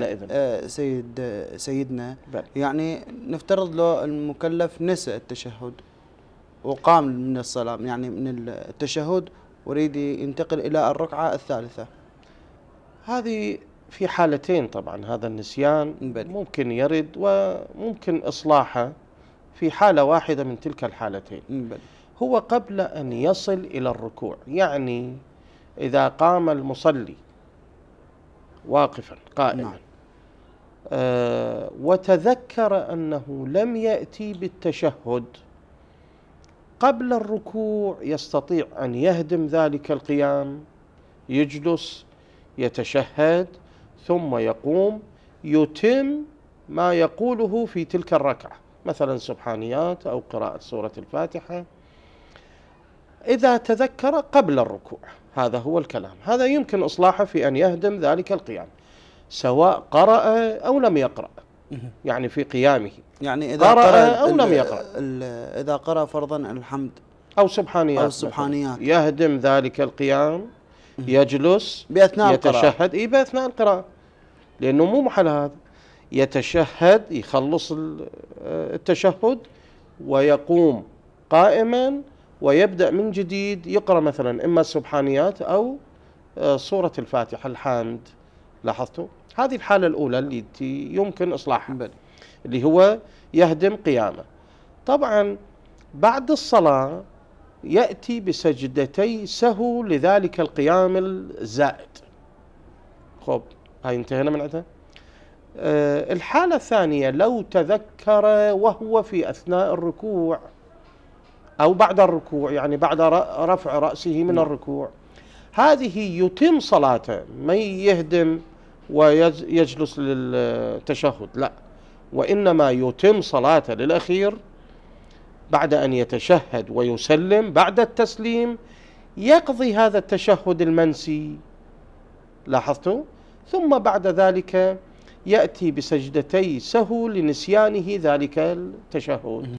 لا إذن. آه، سيد سيدنا بل. يعني نفترض لو المكلف نسى التشهد وقام من الصلاة يعني من التشهد وريد ينتقل إلى الركعة الثالثة هذه في حالتين طبعا هذا النسيان بل. ممكن يرد وممكن إصلاحه في حالة واحدة من تلك الحالتين بل. هو قبل أن يصل إلى الركوع يعني إذا قام المصلي واقفا قائما نعم. آه، وتذكر انه لم ياتي بالتشهد قبل الركوع يستطيع ان يهدم ذلك القيام يجلس يتشهد ثم يقوم يتم ما يقوله في تلك الركعه مثلا سبحانيات او قراءه سوره الفاتحه اذا تذكر قبل الركوع هذا هو الكلام هذا يمكن اصلاحه في ان يهدم ذلك القيام سواء قرأ أو لم يقرأ يعني في قيامه يعني إذا قرأ, قرأ أو لم يقرأ إذا قرأ فرضا الحمد أو سبحانيات أو السبحانيات يهدم ذلك القيام يجلس بأثناء يتشهد القراءة إيه بأثناء القراءة لأنه مو محل هذا يتشهد يخلص التشهد ويقوم قائما ويبدأ من جديد يقرأ مثلا إما السبحانيات أو آه، سورة الفاتحة الحمد لاحظتوا هذه الحالة الأولى التي يمكن إصلاحها بل. اللي هو يهدم قيامه طبعا بعد الصلاة يأتي بسجدتي سهو لذلك القيام الزائد خب هاي انتهينا من عندها أه الحالة الثانية لو تذكر وهو في أثناء الركوع أو بعد الركوع يعني بعد رفع رأسه من نعم. الركوع هذه يتم صلاته ما يهدم ويجلس للتشهد لا وإنما يتم صلاته للأخير بعد أن يتشهد ويسلم بعد التسليم يقضي هذا التشهد المنسي لاحظتوا ثم بعد ذلك يأتي بسجدتي سهو لنسيانه ذلك التشهد